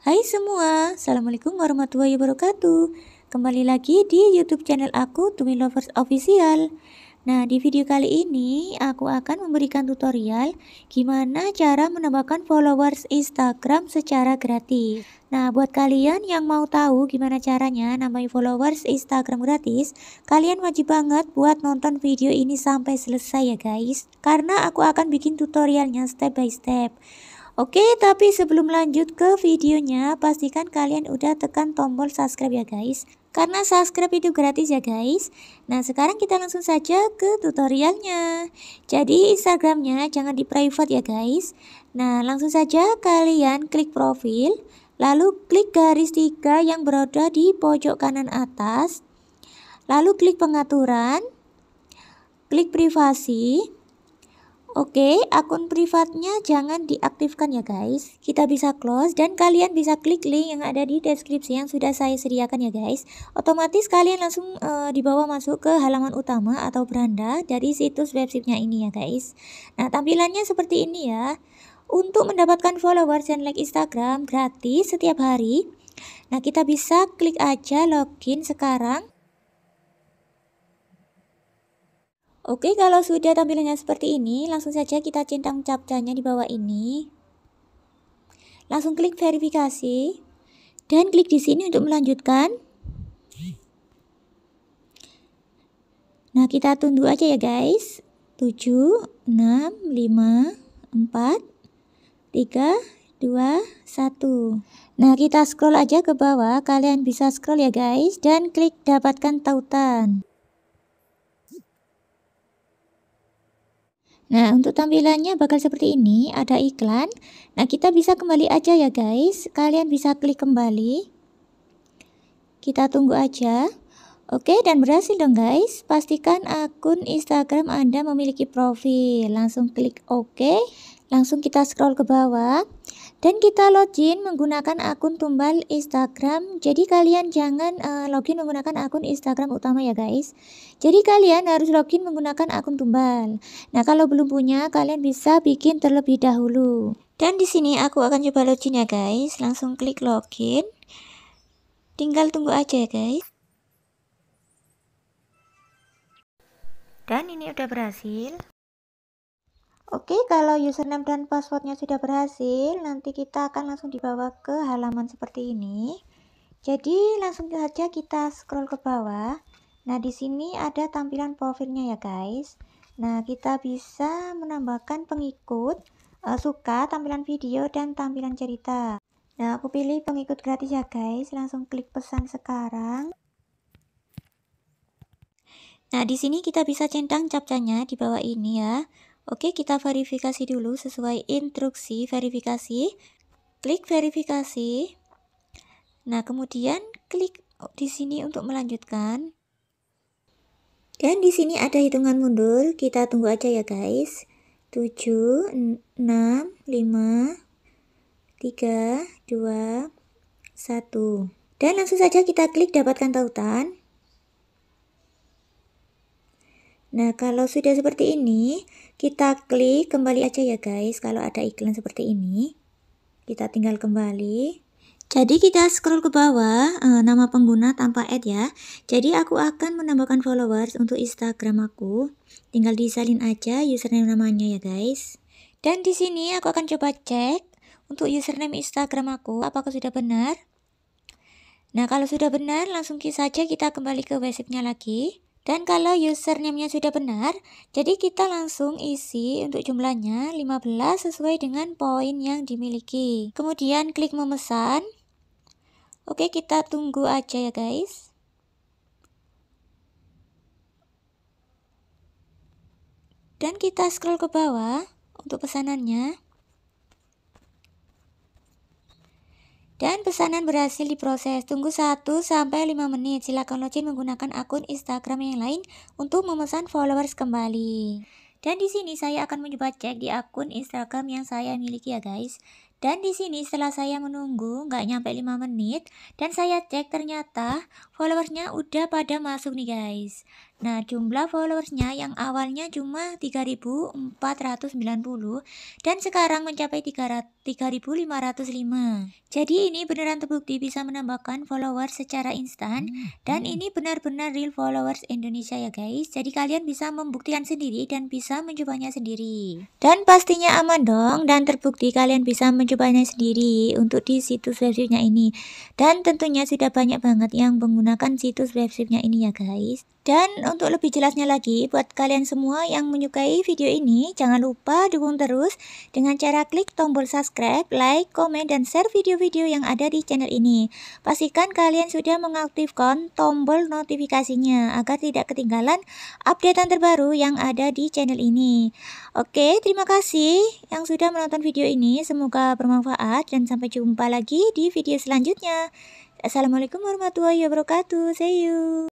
Hai semua, Assalamualaikum warahmatullahi wabarakatuh Kembali lagi di youtube channel aku Tumi Lovers Official Nah di video kali ini aku akan memberikan tutorial Gimana cara menambahkan followers Instagram secara gratis Nah buat kalian yang mau tahu gimana caranya nambahin followers Instagram gratis Kalian wajib banget buat nonton video ini sampai selesai ya guys Karena aku akan bikin tutorialnya step by step Oke, tapi sebelum lanjut ke videonya, pastikan kalian udah tekan tombol subscribe ya guys. Karena subscribe itu gratis ya guys. Nah, sekarang kita langsung saja ke tutorialnya. Jadi, Instagramnya jangan di private ya guys. Nah, langsung saja kalian klik profil, lalu klik garis tiga yang berada di pojok kanan atas. Lalu klik pengaturan, klik privasi, Oke, akun privatnya jangan diaktifkan ya guys. Kita bisa close dan kalian bisa klik link yang ada di deskripsi yang sudah saya sediakan ya guys. Otomatis kalian langsung e, dibawa masuk ke halaman utama atau beranda dari situs websitenya ini ya guys. Nah, tampilannya seperti ini ya. Untuk mendapatkan followers dan like Instagram gratis setiap hari, nah kita bisa klik aja login sekarang. Oke, kalau sudah tampilannya seperti ini, langsung saja kita centang captchanya di bawah ini. Langsung klik verifikasi dan klik di sini untuk melanjutkan. Nah, kita tunggu aja ya guys. 7, 6, 5, 4, 3, 2, 1. Nah, kita scroll aja ke bawah. Kalian bisa scroll ya guys dan klik dapatkan tautan. Nah, untuk tampilannya bakal seperti ini, ada iklan. Nah, kita bisa kembali aja ya guys. Kalian bisa klik kembali. Kita tunggu aja. Oke, dan berhasil dong guys. Pastikan akun Instagram Anda memiliki profil. Langsung klik OK. Langsung kita scroll ke bawah. Dan kita login menggunakan akun tumbal Instagram. Jadi kalian jangan uh, login menggunakan akun Instagram utama ya guys. Jadi kalian harus login menggunakan akun tumbal. Nah kalau belum punya kalian bisa bikin terlebih dahulu. Dan di sini aku akan coba login ya guys. Langsung klik login. Tinggal tunggu aja ya guys. Dan ini udah berhasil. Oke, kalau username dan passwordnya sudah berhasil, nanti kita akan langsung dibawa ke halaman seperti ini. Jadi, langsung saja kita scroll ke bawah. Nah, di sini ada tampilan profilnya ya, guys. Nah, kita bisa menambahkan pengikut, uh, suka, tampilan video, dan tampilan cerita. Nah, aku pilih pengikut gratis ya, guys. Langsung klik pesan sekarang. Nah, di sini kita bisa centang capcanya di bawah ini ya. Oke, kita verifikasi dulu sesuai instruksi verifikasi. Klik verifikasi. Nah, kemudian klik oh, di sini untuk melanjutkan. Dan di sini ada hitungan mundur, kita tunggu aja ya guys. 7 6 5 3 2 1. Dan langsung saja kita klik dapatkan tautan. Nah, kalau sudah seperti ini, kita klik kembali aja ya guys. Kalau ada iklan seperti ini, kita tinggal kembali. Jadi kita scroll ke bawah, e, nama pengguna tanpa add ya. Jadi aku akan menambahkan followers untuk Instagram aku. Tinggal disalin aja username namanya ya guys. Dan di sini aku akan coba cek untuk username Instagram aku apakah sudah benar. Nah, kalau sudah benar langsung saja kita kembali ke websitenya lagi. Dan kalau username-nya sudah benar, jadi kita langsung isi untuk jumlahnya 15 sesuai dengan poin yang dimiliki. Kemudian klik memesan. Oke, kita tunggu aja ya guys. Dan kita scroll ke bawah untuk pesanannya. Dan pesanan berhasil diproses. Tunggu 1 sampai 5 menit. Silakan login menggunakan akun Instagram yang lain untuk memesan followers kembali. Dan di sini saya akan mencoba cek di akun Instagram yang saya miliki ya guys. Dan di sini setelah saya menunggu nggak nyampe 5 menit dan saya cek ternyata followersnya udah pada masuk nih guys. Nah, jumlah followersnya yang awalnya cuma 3.490 dan sekarang mencapai 3.505. Jadi ini beneran terbukti bisa menambahkan followers secara instan hmm, dan hmm. ini benar-benar real followers Indonesia ya guys. Jadi kalian bisa membuktikan sendiri dan bisa mencobanya sendiri. Dan pastinya aman dong dan terbukti kalian bisa mencobanya sendiri untuk di situs websitenya ini. Dan tentunya sudah banyak banget yang menggunakan situs websitenya ini ya guys. Dan untuk lebih jelasnya lagi, buat kalian semua yang menyukai video ini, jangan lupa dukung terus dengan cara klik tombol subscribe, like, komen, dan share video-video yang ada di channel ini. Pastikan kalian sudah mengaktifkan tombol notifikasinya agar tidak ketinggalan updatean terbaru yang ada di channel ini. Oke, terima kasih yang sudah menonton video ini. Semoga bermanfaat dan sampai jumpa lagi di video selanjutnya. Assalamualaikum warahmatullahi wabarakatuh. See you.